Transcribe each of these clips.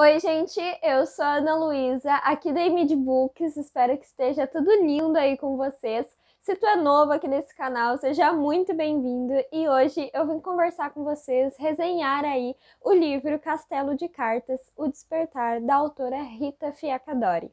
Oi, gente, eu sou a Ana Luísa, aqui da Imid Books. Espero que esteja tudo lindo aí com vocês. Se tu é novo aqui nesse canal, seja muito bem-vindo e hoje eu vim conversar com vocês, resenhar aí o livro Castelo de Cartas, O Despertar, da autora Rita Fiacadori.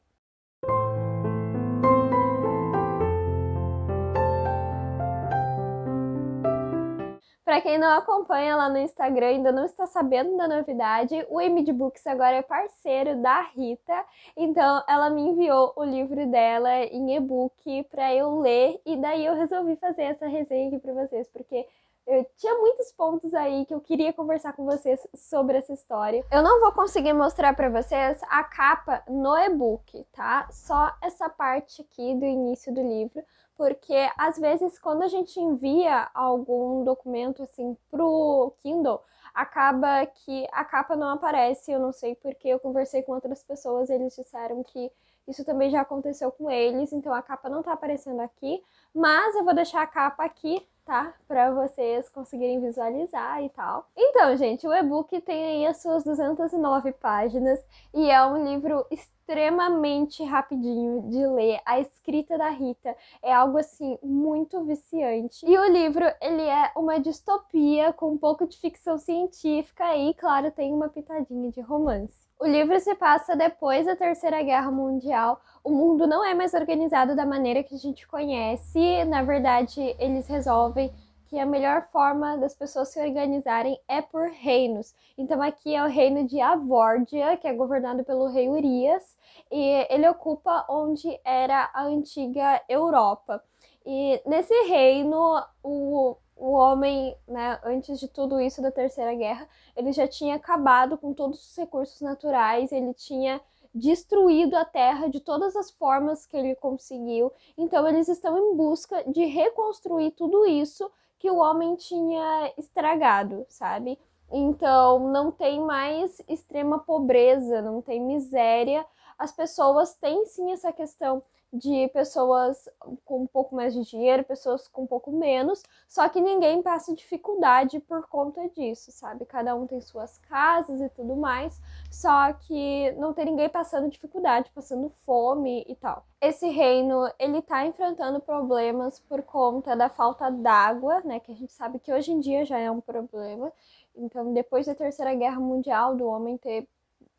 Para quem não acompanha lá no Instagram ainda não está sabendo da novidade, o MD Books agora é parceiro da Rita, então ela me enviou o livro dela em e-book para eu ler e daí eu resolvi fazer essa resenha aqui para vocês, porque eu tinha muitos pontos aí que eu queria conversar com vocês sobre essa história. Eu não vou conseguir mostrar para vocês a capa no e-book, tá? Só essa parte aqui do início do livro, porque às vezes quando a gente envia algum documento assim pro Kindle, acaba que a capa não aparece, eu não sei porque eu conversei com outras pessoas, eles disseram que isso também já aconteceu com eles, então a capa não tá aparecendo aqui, mas eu vou deixar a capa aqui, tá? Para vocês conseguirem visualizar e tal. Então, gente, o e-book tem aí as suas 209 páginas e é um livro extremamente rapidinho de ler. A escrita da Rita é algo assim muito viciante. E o livro, ele é uma distopia com um pouco de ficção científica e, claro, tem uma pitadinha de romance. O livro se passa depois da Terceira Guerra Mundial. O mundo não é mais organizado da maneira que a gente conhece. Na verdade, eles resolvem que a melhor forma das pessoas se organizarem é por reinos. Então aqui é o reino de Avórdia, que é governado pelo rei Urias, e ele ocupa onde era a antiga Europa. E nesse reino, o, o homem, né, antes de tudo isso da Terceira Guerra, ele já tinha acabado com todos os recursos naturais, ele tinha destruído a terra de todas as formas que ele conseguiu. Então eles estão em busca de reconstruir tudo isso que o homem tinha estragado, sabe? Então não tem mais extrema pobreza, não tem miséria, as pessoas têm sim essa questão de pessoas com um pouco mais de dinheiro, pessoas com um pouco menos, só que ninguém passa dificuldade por conta disso, sabe? Cada um tem suas casas e tudo mais, só que não tem ninguém passando dificuldade, passando fome e tal. Esse reino, ele tá enfrentando problemas por conta da falta d'água, né, que a gente sabe que hoje em dia já é um problema. Então, depois da Terceira Guerra Mundial, do homem ter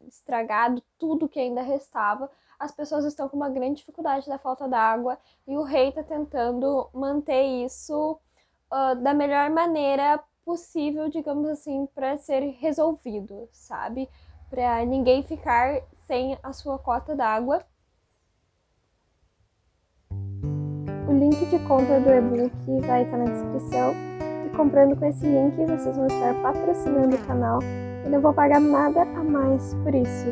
estragado tudo que ainda restava. As pessoas estão com uma grande dificuldade da falta d'água e o rei está tentando manter isso uh, da melhor maneira possível, digamos assim, para ser resolvido, sabe? Para ninguém ficar sem a sua cota d'água. O link de compra do e-book vai estar na descrição. E comprando com esse link, vocês vão estar patrocinando o canal eu não vou pagar nada a mais por isso.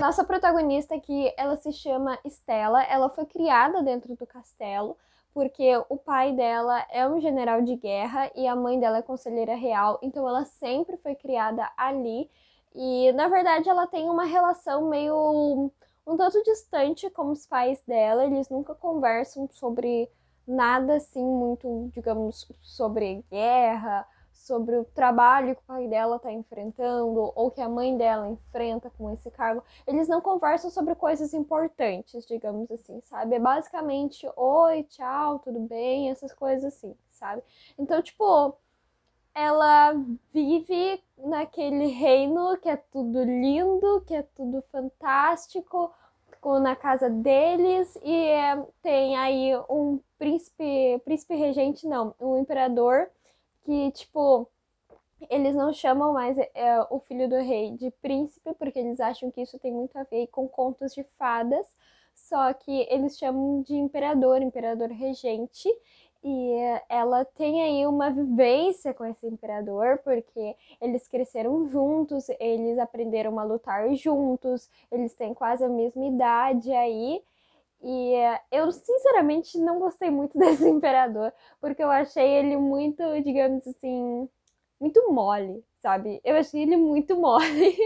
nossa protagonista aqui, ela se chama Stella, ela foi criada dentro do castelo, porque o pai dela é um general de guerra e a mãe dela é conselheira real, então ela sempre foi criada ali. E na verdade ela tem uma relação meio um tanto distante como os pais dela, eles nunca conversam sobre nada assim muito, digamos, sobre guerra, sobre o trabalho que o pai dela está enfrentando ou que a mãe dela enfrenta com esse cargo. Eles não conversam sobre coisas importantes, digamos assim, sabe? É basicamente oi, tchau, tudo bem, essas coisas assim, sabe? Então, tipo, ela vive naquele reino que é tudo lindo, que é tudo fantástico, na casa deles e é, tem aí um príncipe, príncipe regente não, um imperador que tipo eles não chamam mais é, é, o filho do rei de príncipe porque eles acham que isso tem muito a ver com contos de fadas, só que eles chamam de imperador, imperador regente e ela tem aí uma vivência com esse imperador, porque eles cresceram juntos, eles aprenderam a lutar juntos, eles têm quase a mesma idade aí. E eu, sinceramente, não gostei muito desse imperador, porque eu achei ele muito, digamos assim, muito mole, sabe? Eu achei ele muito mole.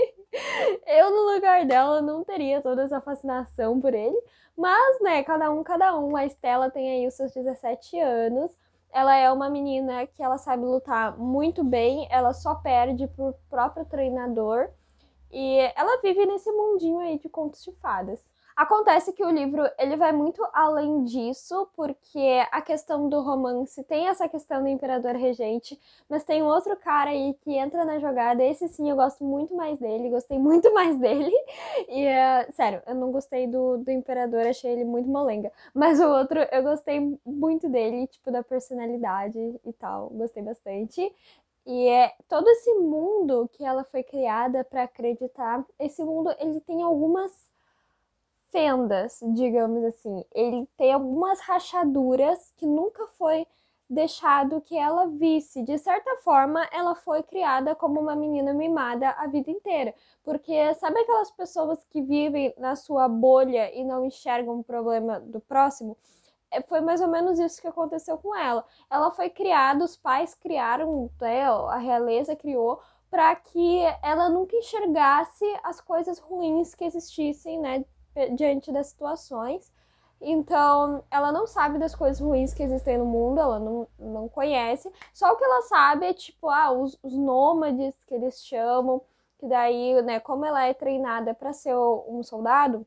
eu, no lugar dela, não teria toda essa fascinação por ele. Mas, né, cada um, cada um. A Estela tem aí os seus 17 anos. Ela é uma menina que ela sabe lutar muito bem, ela só perde pro próprio treinador. E ela vive nesse mundinho aí de contos de fadas. Acontece que o livro ele vai muito além disso, porque a questão do romance tem essa questão do imperador regente, mas tem um outro cara aí que entra na jogada. Esse sim eu gosto muito mais dele, gostei muito mais dele. E uh, sério, eu não gostei do, do imperador, achei ele muito molenga. Mas o outro eu gostei muito dele, tipo da personalidade e tal, gostei bastante. E é todo esse mundo que ela foi criada para acreditar. Esse mundo ele tem algumas fendas, digamos assim. Ele tem algumas rachaduras que nunca foi deixado que ela visse. De certa forma, ela foi criada como uma menina mimada a vida inteira. Porque sabe aquelas pessoas que vivem na sua bolha e não enxergam o problema do próximo? É, foi mais ou menos isso que aconteceu com ela. Ela foi criada, os pais criaram, né, a realeza criou para que ela nunca enxergasse as coisas ruins que existissem, né, eh, diante das situações. Então, ela não sabe das coisas ruins que existem no mundo, ela não, não conhece. Só o que ela sabe é, tipo, ah, os, os nômades que eles chamam, que daí, né, como ela é treinada para ser um soldado,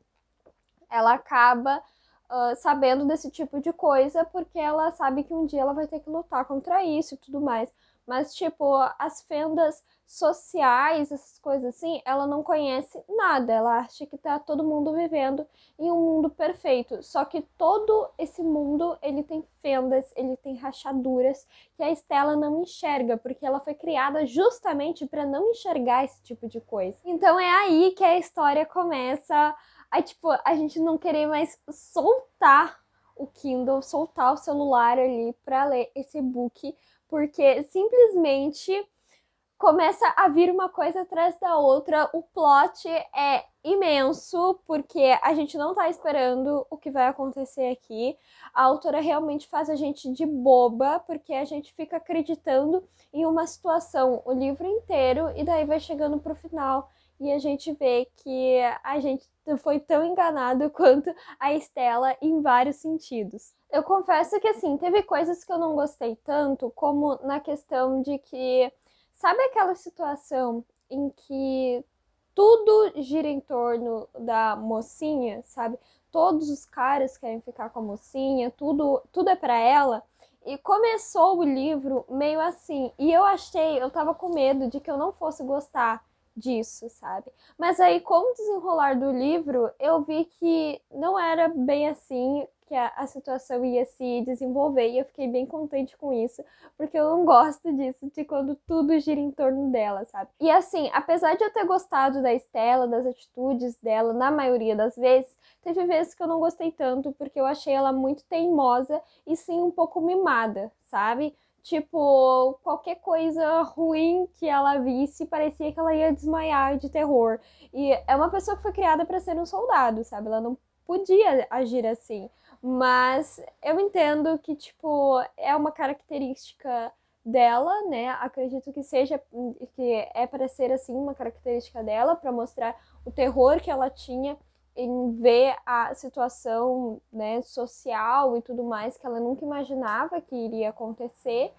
ela acaba uh, sabendo desse tipo de coisa, porque ela sabe que um dia ela vai ter que lutar contra isso e tudo mais mas tipo, as fendas sociais, essas coisas assim, ela não conhece nada. Ela acha que tá todo mundo vivendo em um mundo perfeito. Só que todo esse mundo, ele tem fendas, ele tem rachaduras que a Estela não enxerga, porque ela foi criada justamente para não enxergar esse tipo de coisa. Então é aí que a história começa a tipo, a gente não querer mais soltar o Kindle, soltar o celular ali para ler esse book, porque simplesmente começa a vir uma coisa atrás da outra. O plot é imenso, porque a gente não tá esperando o que vai acontecer aqui. A autora realmente faz a gente de boba, porque a gente fica acreditando em uma situação o livro inteiro e daí vai chegando pro final e a gente vê que a gente foi tão enganado quanto a Estela em vários sentidos. Eu confesso que assim, teve coisas que eu não gostei tanto, como na questão de que sabe aquela situação em que tudo gira em torno da mocinha, sabe? Todos os caras querem ficar com a mocinha, tudo, tudo é para ela. E começou o livro meio assim, e eu achei, eu tava com medo de que eu não fosse gostar disso, sabe? Mas aí, com o desenrolar do livro, eu vi que não era bem assim que a, a, situação ia se desenvolver e eu fiquei bem contente com isso, porque eu não gosto disso, de quando tudo gira em torno dela, sabe? E assim, apesar de eu ter gostado da Estela, das atitudes dela, na maioria das vezes, teve vezes que eu não gostei tanto, porque eu achei ela muito teimosa e sim um pouco mimada, sabe? Tipo, qualquer coisa ruim que ela visse, parecia que ela ia desmaiar de terror. E é uma pessoa que foi criada para ser um soldado, sabe? Ela não podia agir assim. Mas eu entendo que, tipo, é uma característica dela, né? Acredito que seja que é para ser assim uma característica dela, para mostrar o terror que ela tinha em ver a situação né, social e tudo mais que ela nunca imaginava que iria acontecer.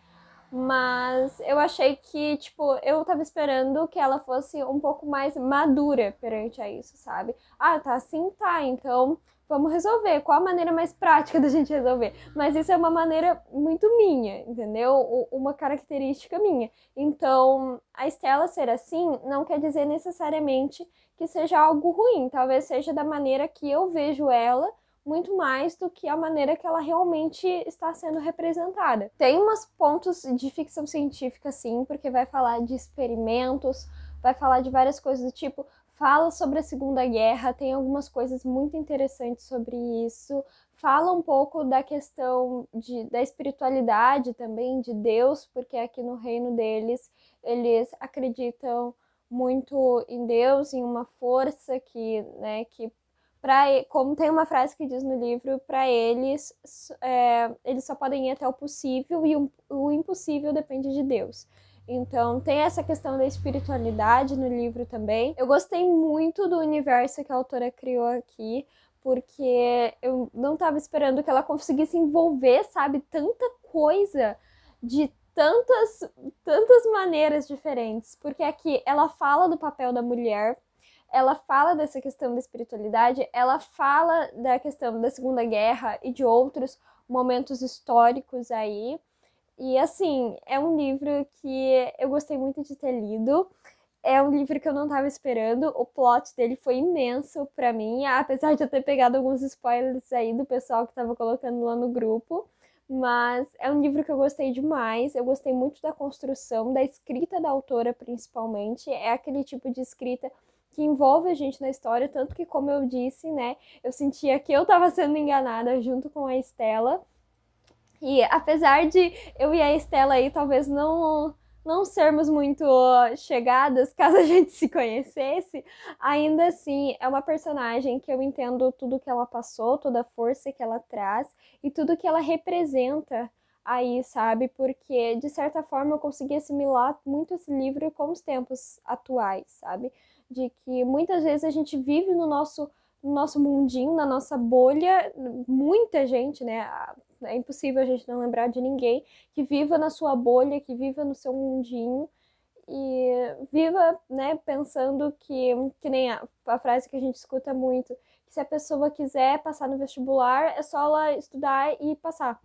Mas eu achei que, tipo, eu tava esperando que ela fosse um pouco mais madura perante a isso, sabe? Ah, tá assim, tá. Então vamos resolver. Qual a maneira mais prática da gente resolver? Mas isso é uma maneira muito minha, entendeu? Uma característica minha. Então, a Estela ser assim não quer dizer necessariamente que seja algo ruim. Talvez seja da maneira que eu vejo ela muito mais do que a maneira que ela realmente está sendo representada. Tem umas pontos de ficção científica, sim, porque vai falar de experimentos, vai falar de várias coisas do tipo, fala sobre a Segunda Guerra, tem algumas coisas muito interessantes sobre isso. Fala um pouco da questão de, da espiritualidade também, de Deus, porque aqui no reino deles eles acreditam muito em Deus, em uma força que, né, que para como tem uma frase que diz no livro, para eles é, eles só podem ir até o possível e o, o impossível depende de Deus. Então tem essa questão da espiritualidade no livro também. Eu gostei muito do universo que a autora criou aqui, porque eu não estava esperando que ela conseguisse envolver, sabe, tanta coisa de tantas tantas maneiras diferentes, porque aqui ela fala do papel da mulher, ela fala dessa questão da espiritualidade, ela fala da questão da Segunda Guerra e de outros momentos históricos aí. E assim, é um livro que eu gostei muito de ter lido. É um livro que eu não estava esperando. O plot dele foi imenso para mim, apesar de eu ter pegado alguns spoilers aí do pessoal que estava colocando lá no grupo. Mas é um livro que eu gostei demais. Eu gostei muito da construção, da escrita da autora, principalmente. É aquele tipo de escrita que envolve a gente na história, tanto que, como eu disse, né, eu sentia que eu estava sendo enganada junto com a Estela e apesar de eu e a Estela aí talvez não não sermos muito chegadas, caso a gente se conhecesse, ainda assim é uma personagem que eu entendo tudo que ela passou, toda a força que ela traz e tudo que ela representa aí, sabe? Porque de certa forma eu consegui assimilar muito esse livro com os tempos atuais, sabe? De que muitas vezes a gente vive no nosso no nosso mundinho, na nossa bolha, muita gente, né? É impossível a gente não lembrar de ninguém que viva na sua bolha, que viva no seu mundinho e viva, né, pensando que, que nem a, a frase que a gente escuta muito, que se a pessoa quiser passar no vestibular, é só ela estudar e passar,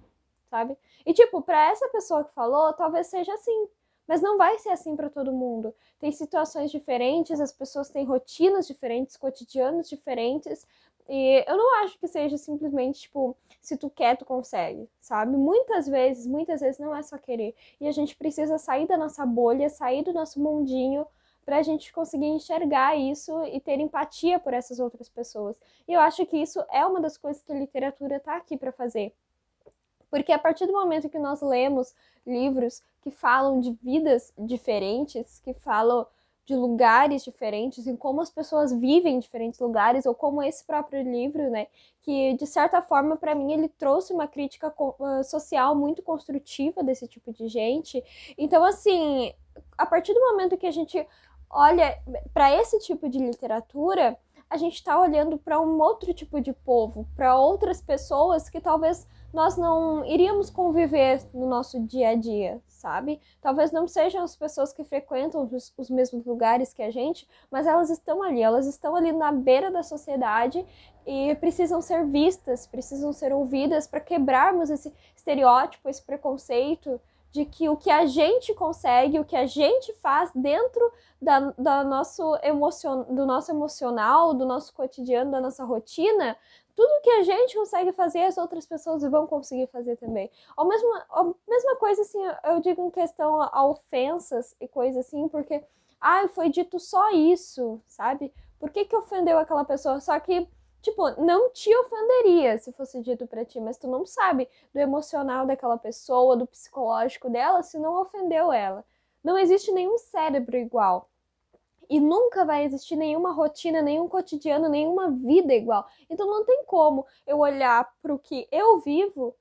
sabe? E tipo, para essa pessoa que falou, talvez seja assim, mas não vai ser assim para todo mundo. Tem situações diferentes, as pessoas têm rotinas diferentes, cotidianos diferentes. E eu não acho que seja simplesmente, tipo, se tu quer, tu consegue, sabe? Muitas vezes, muitas vezes não é só querer. E a gente precisa sair da nossa bolha, sair do nosso mundinho para a gente conseguir enxergar isso e ter empatia por essas outras pessoas. E eu acho que isso é uma das coisas que a literatura está aqui para fazer. Porque a partir do momento que nós lemos livros que falam de vidas diferentes, que falam de lugares diferentes, em como as pessoas vivem em diferentes lugares, ou como esse próprio livro, né, que de certa forma para mim ele trouxe uma crítica ah, social muito construtiva desse tipo de gente. Então assim, a partir do momento que a gente olha para esse tipo de literatura, a gente está olhando para um outro tipo de povo, para outras pessoas que talvez nós não iríamos conviver no nosso dia a dia, sabe? Talvez não sejam as pessoas que frequentam os, os mesmos lugares que a gente, mas elas estão ali, elas estão ali na beira da sociedade e precisam ser vistas, precisam ser ouvidas para quebrarmos esse estereótipo, esse preconceito de que o que a gente consegue, o que a gente faz dentro da, da nosso emocion, do nosso emocional, do nosso cotidiano, da nossa rotina, tudo que a gente consegue fazer, as outras pessoas vão conseguir fazer também. A mesma, a mesma coisa, assim, eu digo em questão a, ofensas e coisas assim, porque, ah, foi dito só isso, sabe? Por que, que ofendeu aquela pessoa? Só que, tipo, não te ofenderia se fosse dito pra ti, mas tu não sabe do emocional daquela pessoa, do psicológico dela, se não ofendeu ela. Não existe nenhum cérebro igual e nunca vai existir nenhuma rotina, nenhum cotidiano, nenhuma vida igual. Então não tem como eu olhar para o que eu vivo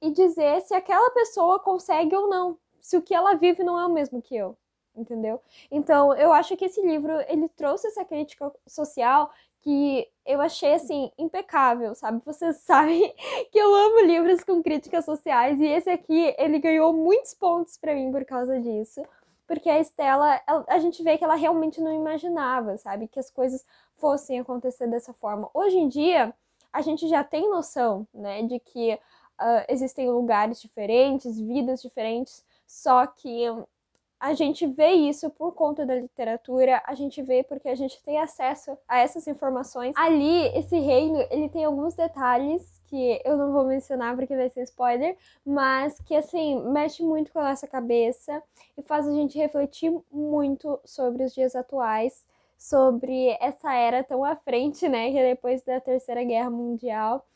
e dizer se aquela pessoa consegue ou não, se o que ela vive não é o mesmo que eu, entendeu? Então eu acho que esse livro ele trouxe essa crítica social que eu achei assim impecável, sabe? Vocês sabem que eu amo livros com críticas sociais e esse aqui ele ganhou muitos pontos para mim por causa disso porque a Estela, a gente vê que ela realmente não imaginava, sabe, que as coisas fossem acontecer dessa forma. Hoje em dia, a gente já tem noção, né, de que uh, existem lugares diferentes, vidas diferentes, só que a gente vê isso por conta da literatura, a gente vê porque a gente tem acesso a essas informações. Ali, esse reino, ele tem alguns detalhes que eu não vou mencionar porque vai ser spoiler, mas que assim, mexe muito com a nossa cabeça e faz a gente refletir muito sobre os dias atuais, sobre essa era tão à frente, né, que é depois da Terceira Guerra Mundial.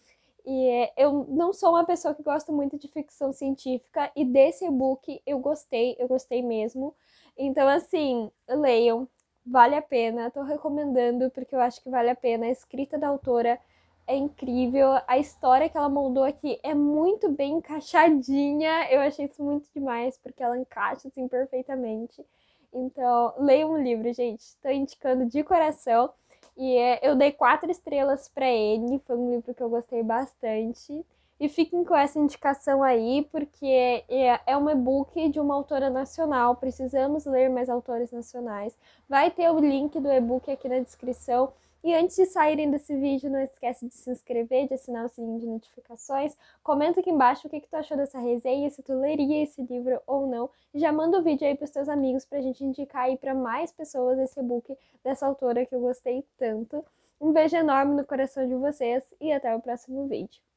E eu não sou uma pessoa que gosta muito de ficção científica, e desse e-book eu gostei, eu gostei mesmo. Então, assim, leiam, vale a pena, estou recomendando porque eu acho que vale a pena. A escrita da autora é incrível. A história que ela moldou aqui é muito bem encaixadinha. Eu achei isso muito demais, porque ela encaixa assim perfeitamente. Então, leiam um o livro, gente. Estou indicando de coração. E é, eu dei quatro estrelas para ele. Foi um livro que eu gostei bastante. E fiquem com essa indicação aí, porque é, é um e-book de uma autora nacional. Precisamos ler mais autores nacionais. Vai ter o link do e-book aqui na descrição. E antes de saírem desse vídeo, não esquece de se inscrever, de assinar o sininho de notificações. Comenta aqui embaixo o que, que tu achou dessa resenha, se tu leria esse livro ou não. Já manda o vídeo aí pros teus amigos pra gente indicar aí pra mais pessoas esse book dessa autora que eu gostei tanto. Um beijo enorme no coração de vocês e até o próximo vídeo.